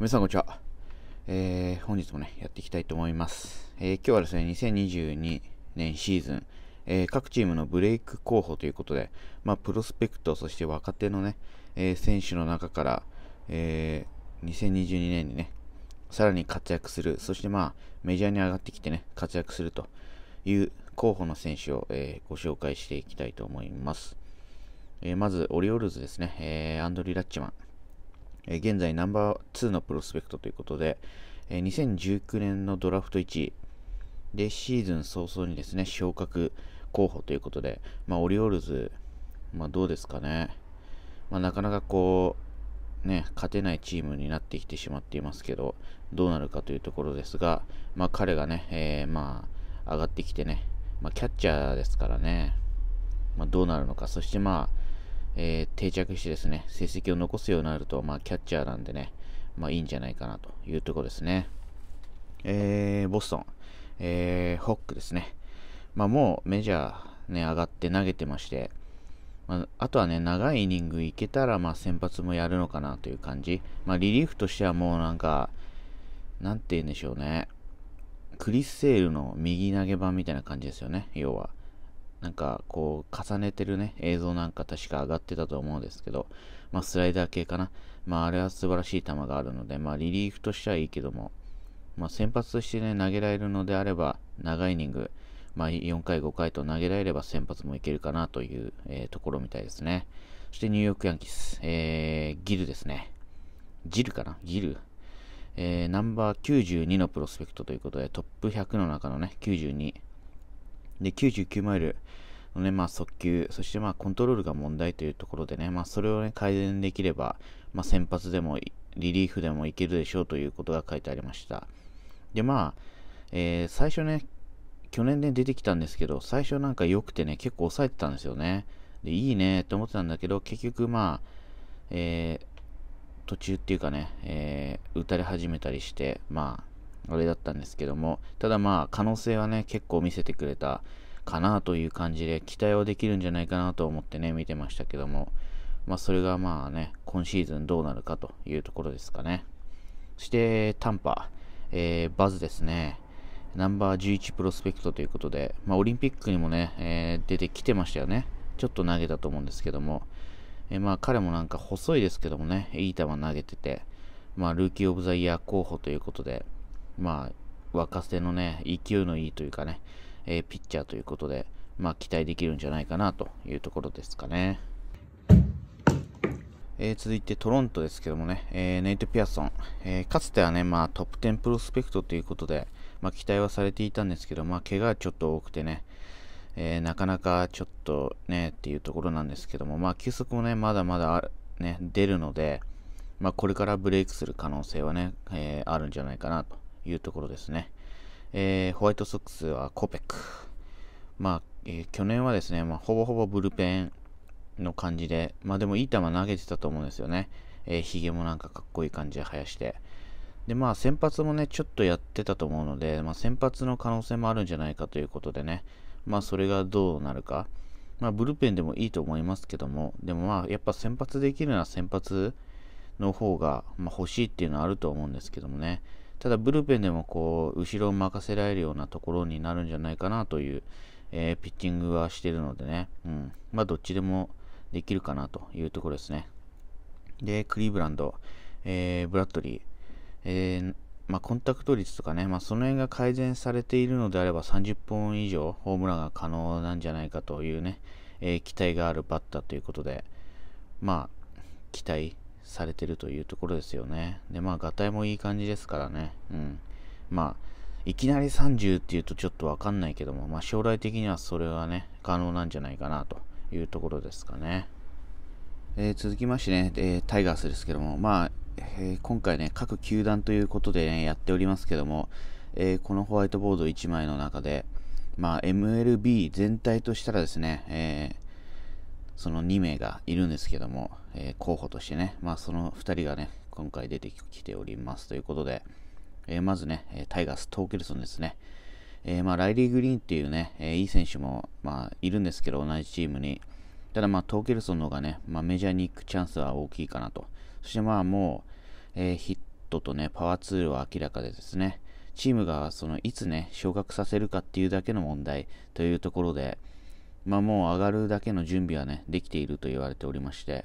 皆さんこんにちは。えー、本日もね、やっていきたいと思います。えー、今日はですね、2022年シーズン、えー、各チームのブレイク候補ということで、まあ、プロスペクト、そして若手のね、え選手の中から、え2022年にね、さらに活躍する、そしてまあ、メジャーに上がってきてね、活躍するという候補の選手を、えご紹介していきたいと思います。えまず、オリオールズですね、えアンドリー・ラッチマン。え現在ナンバー2のプロスペクトということで、え2019年のドラフト1位でシーズン早々にですね昇格候補ということで、まあ、オリオールズ、まあ、どうですかね、まあ、なかなかこう、ね、勝てないチームになってきてしまっていますけどどうなるかというところですが、まあ、彼がね、えー、まあ上がってきてね、まあ、キャッチャーですからね、まあ、どうなるのかそしてまあえー、定着してですね、成績を残すようになると、まあ、キャッチャーなんでね、まあ、いいんじゃないかなというところですね。えー、ボストン、えー、ホックですね。まあ、もうメジャーね、上がって投げてまして、まあ、あとはね、長いイニングいけたら、まあ、先発もやるのかなという感じ。まあ、リリーフとしてはもうなんか、なんて言うんでしょうね。クリス・セールの右投げ版みたいな感じですよね、要は。なんかこう重ねてるね、映像なんか確か上がってたと思うんですけど、まあスライダー系かな。まああれは素晴らしい球があるので、まあリリーフとしてはいいけども、まあ先発としてね、投げられるのであれば、長イニング、まあ4回5回と投げられれば先発もいけるかなという、えー、ところみたいですね。そしてニューヨークヤンキース、えー、ギルですね。ジルかなギル。えー、ナンバー92のプロスペクトということで、トップ100の中のね、92。で、99マイルのね、まあ、速球、そしてまあコントロールが問題というところでね、まあ、それをね、改善できれば、まあ、先発でもリリーフでもいけるでしょうということが書いてありました。で、まあ、えー、最初ね、去年で、ね、出てきたんですけど、最初なんか良くてね、結構抑えてたんですよね。で、いいねと思ってたんだけど、結局まあ、えー、途中っていうかね、えー、打たれ始めたりして、まあ、あれだったんですけども、ただまあ可能性はね、結構見せてくれたかなという感じで、期待はできるんじゃないかなと思ってね、見てましたけども、まあそれがまあね、今シーズンどうなるかというところですかね。そして、タンパ、えー、バズですね。ナンバー11プロスペクトということで、まあ、オリンピックにもね、えー、出てきてましたよね。ちょっと投げたと思うんですけども、えまあ彼もなんか細いですけどもね、いい球投げてて、まあ、ルーキー・オブ・ザ・イヤー候補ということで、まあ、若手のね、勢いのいいというかね、えー、ピッチャーということで、まあ、期待できるんじゃないかなというところですかね。えー、続いてトロントですけどもね、えー、ネイト・ピアソン、えー、かつてはね、まあ、トップ10プロスペクトということで、まあ、期待はされていたんですけど、まあ、怪我ちょっと多くてね、えなかなかちょっとねっていうところなんですけども、まあ、球速もね、まだまだね、出るので、まあ、これからブレイクする可能性はね、えあるんじゃないかなというところですね。えー、ホワイトソックスはコペック。まあ、えー、去年はですね、まあ、ほぼほぼブルペンの感じで、まあでもいい球投げてたと思うんですよね。えー、ヒゲもなんかかっこいい感じで生やして。で、まあ先発もね、ちょっとやってたと思うので、まあ先発の可能性もあるんじゃないかということでね、まあそれがどうなるか。まあブルペンでもいいと思いますけども、でもまあやっぱ先発できるのは先発の方が、まあ、欲しいっていうのはあると思うんですけどもね。ただブルペンでもこう、後ろを任せられるようなところになるんじゃないかなという、えー、ピッチングはしてるのでね、うん。まあ、どっちでもできるかなというところですね。で、クリーブランド、えー、ブラッドリー、えー、まあ、コンタクト率とかね、まあ、その辺が改善されているのであれば30本以上ホームランが可能なんじゃないかというね、えー、期待があるバッターということで、まあ、期待されてるというところですよね。で、まあ、合体もいい感じですからね。うん。まあ、いきなり30っていうとちょっとわかんないけども、まあ、将来的にはそれはね、可能なんじゃないかなというところですかね。えー、続きましてね、えー、タイガースですけども、まあ、えー、今回ね、各球団ということでね、やっておりますけども、えこのホワイトボード1枚の中で、まあ、MLB 全体としたらですね、えその2名がいるんですけども、えー、候補としてね、まあ、その2人がね、今回出てきておりますということで、えー、まずね、タイガース、トーケルソンですね。えー、まあ、ライリー・グリーンっていうね、えいい選手も、まあ、いるんですけど、同じチームに。ただ、まあ、トーケルソンの方がね、まあ、メジャーに行くチャンスは大きいかなと。そして、まあ、もう、えヒットとね、パワーツールは明らかでですね、チームがそのいつね、昇格させるかっていうだけの問題というところで、まあ、もう上がるだけの準備はね、できていると言われておりまして、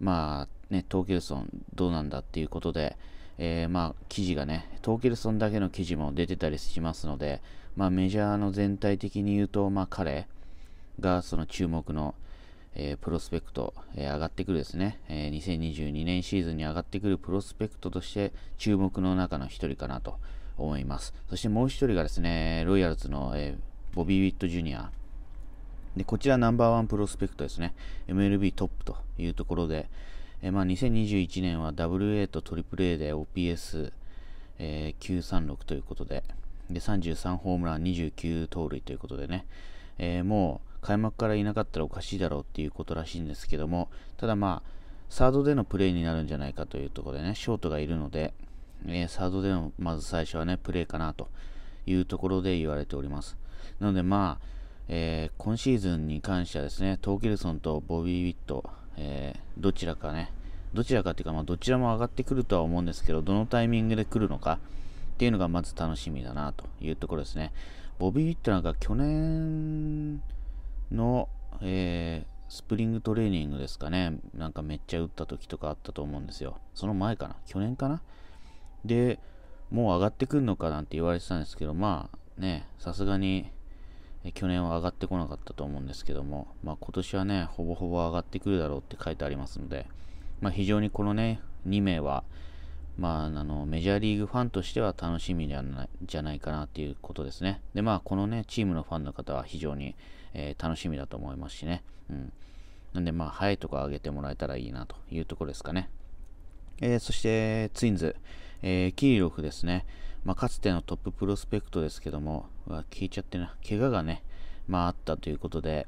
まあね、東京ソンどうなんだっていうことで、えー、まあ記事がね、トーケルソンだけの記事も出てたりしますので、まあ、メジャーの全体的に言うと、まあ、彼がその注目の、えー、プロスペクト、えー、上がってくるですね、え2022年シーズンに上がってくるプロスペクトとして注目の中の1人かなと思います。そしてもう1人がですね、ロイヤルズの、えボビー・ウィット・ジュニア。で、こちらナンバーワンプロスペクトですね。MLB トップというところで、えまあ、2021年は WA と AAA で OPS、え936ということでで、33ホームラン29盗塁ということでね、えー、もう開幕からいなかったらおかしいだろうっていうことらしいんですけども、ただまあ、サードでのプレーになるんじゃないかというところでね、ショートがいるので、えー、サードでのまず最初はね、プレーかなというところで言われております。なのでまあ、えー、今シーズンに関してはですね、トーキルソンとボビー・ウィット、えー、どちらかね、どちらかっていうか、まあ、どちらも上がってくるとは思うんですけど、どのタイミングで来るのかっていうのがまず楽しみだなというところですね。ボビー・ウィットなんか去年の、えー、スプリングトレーニングですかね、なんかめっちゃ打った時とかあったと思うんですよ。その前かな、去年かな。で、もう上がってくるのかなんて言われてたんですけど、まあね、さすがにえ去年は上がってこなかったと思うんですけども、まあ、今年はね、ほぼほぼ上がってくるだろうって書いてありますので、まあ、非常にこのね、2名は、まあ、あのメジャーリーグファンとしては楽しみじゃないじゃないかなっていうことですね。で、まあ、このね、チームのファンの方は非常に、えー、楽しみだと思いますしね。うん。なんで、まあ、ハエとか上げてもらえたらいいなというところですかね。えー、そしてツインズ、えー、キリロフですね、まあ、かつてのトッププロスペクトですけども、聞いちゃってな、怪我がね、まああったということで、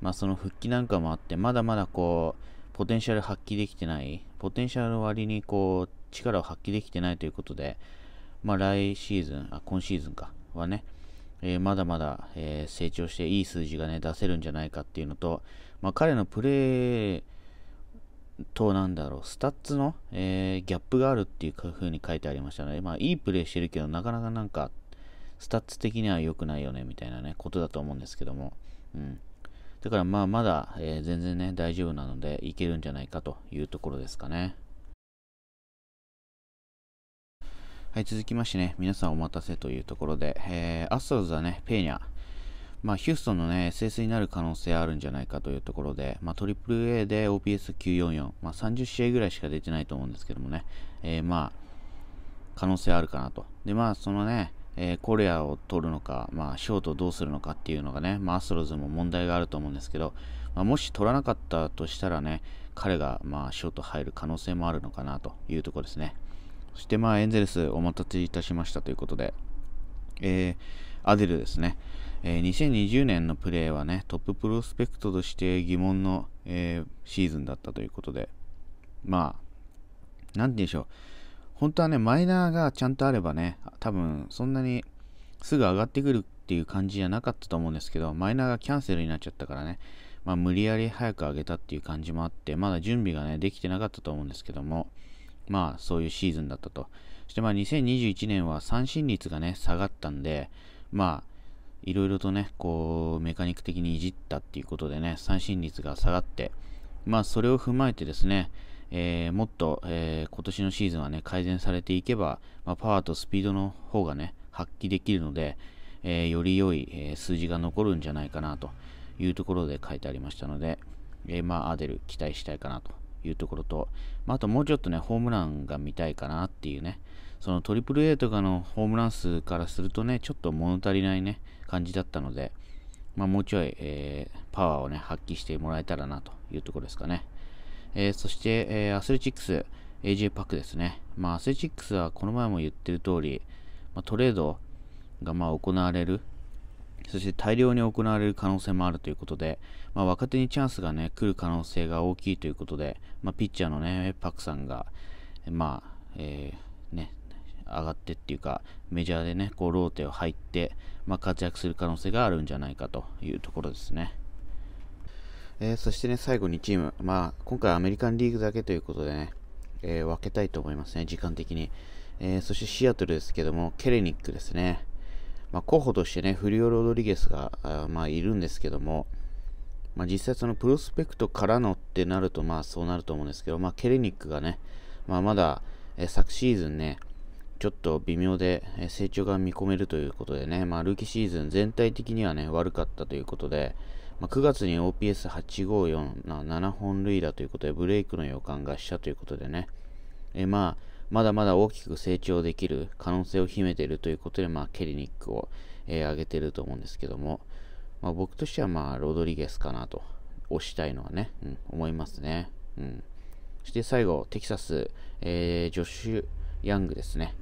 まあその復帰なんかもあって、まだまだこう、ポテンシャル発揮できてない、ポテンシャルの割にこう、力を発揮できてないということで、まあ来シーズン、あ、今シーズンか、はね、えー、まだまだ、えー、成長していい数字がね、出せるんじゃないかっていうのと、まあ彼のプレー、と、なんだろう、スタッツの、えー、ギャップがあるっていう風に書いてありましたの、で、まあ、いいプレーしてるけど、なかなかなんか、スタッツ的には良くないよね、みたいなね、ことだと思うんですけども、うん。だからまあ、まだ、えー、全然ね、大丈夫なので、いけるんじゃないかというところですかね。はい、続きましてね、皆さんお待たせというところで、えー、アストロズはね、ペーニャ、まあ、ヒューストンの、ね、SS になる可能性あるんじゃないかというところで、まあ、AAA で OPS944、まあ、30試合ぐらいしか出てないと思うんですけどもね、えー、まあ可能性あるかなと。で、まあ、そのね、えー、コレアを取るのか、まあ、ショートをどうするのかっていうのがね、まあ、アストロズも問題があると思うんですけど、まあ、もし取らなかったとしたらね、彼が、まあ、ショート入る可能性もあるのかなというところですね。そして、まあ、エンゼルスお待たせいたしましたということで、えー、アデルですね、えー、2020年のプレーはね、トッププロスペクトとして疑問の、えー、シーズンだったということで、まあ、なんて言うんでしょう、本当はね、マイナーがちゃんとあればね、多分そんなにすぐ上がってくるっていう感じじゃなかったと思うんですけど、マイナーがキャンセルになっちゃったからね、まあ、無理やり早く上げたっていう感じもあって、まだ準備がね、できてなかったと思うんですけども、まあ、そういうシーズンだったと。そしてまあ2021年は三振率がね、下がったんで、まあ、いろいろとね、こう、メカニック的にいじったっていうことでね、三振率が下がって、まあ、それを踏まえてですね、えー、もっと、えー、今年のシーズンはね、改善されていけば、まあ、パワーとスピードの方がね、発揮できるので、えー、より良い、え数字が残るんじゃないかなというところで書いてありましたので、えまあ、アデル期待したいかなというところと、まあ、あともうちょっとね、ホームランが見たいかなっていうね、その AAA とかのホームラン数からするとね、ちょっと物足りないね、感じだったので、まあ、もうちょい、えー、パワーをね、発揮してもらえたらなというところですかね。えー、そして、えー、アスレチックス、AJ パックですね。まあ、アスレチックスはこの前も言ってる通り、まあ、トレードがまあ行われる、そして大量に行われる可能性もあるということで、まあ、若手にチャンスがね、来る可能性が大きいということで、まあ、ピッチャーのね、パックさんが、まあ、えー、ね、上がってっていうか、メジャーでね、こう、ローテを入って、まあ、活躍する可能性があるんじゃないかというところですね。えー、そしてね、最後にチーム、まあ、今回アメリカンリーグだけということでね、えー、分けたいと思いますね、時間的に。えー、そしてシアトルですけども、ケレニックですね。まあ、候補としてね、フリオ・ロドリゲスが、あまあ、いるんですけども、まあ、実際そのプロスペクトからのってなると、まあそうなると思うんですけど、まあ、ケレニックがね、まあ、まだ、え昨シーズンね、ちょっと微妙で成長が見込めるということでね、まあ、ルーキーシーズン全体的にはね、悪かったということで、まあ、9月に OPS854 7本塁打ということで、ブレイクの予感がしたということでね、えまあ、まだまだ大きく成長できる可能性を秘めているということで、まあ、ケリニックを、えー、上げてると思うんですけども、まあ、僕としては、まあ、ロドリゲスかなと、押したいのはね、うん、思いますね。うん。そして最後、テキサス、えー、ジョシュ・ヤングですね。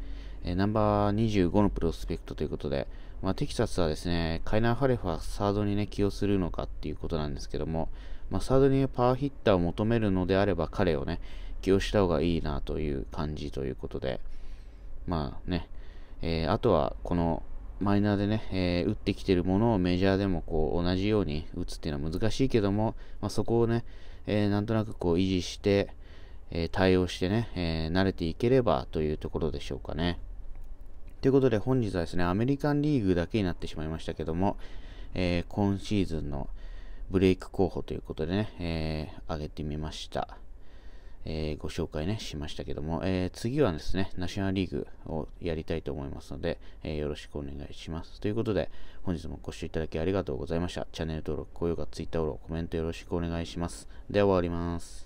えナンバー25のプロスペクトということで、まあ、テキサスはですね、カイナー・ハレフはサードにね、起用するのかっていうことなんですけども、まあ、サードにパワーヒッターを求めるのであれば彼をね、起用した方がいいなという感じということで、まあね、えー、あとはこのマイナーでね、えー、打ってきてるものをメジャーでもこう同じように打つっていうのは難しいけども、まあ、そこをね、えー、なんとなくこう維持して、え対応してね、え慣れていければというところでしょうかね。ということで本日はですね、アメリカンリーグだけになってしまいましたけども、えー、今シーズンのブレイク候補ということでね、えー、上げてみました。えー、ご紹介ね、しましたけども、えー、次はですね、ナショナルリーグをやりたいと思いますので、えー、よろしくお願いします。ということで、本日もご視聴いただきありがとうございました。チャンネル登録、高評価、Twitter フォロー、コメントよろしくお願いします。では終わります。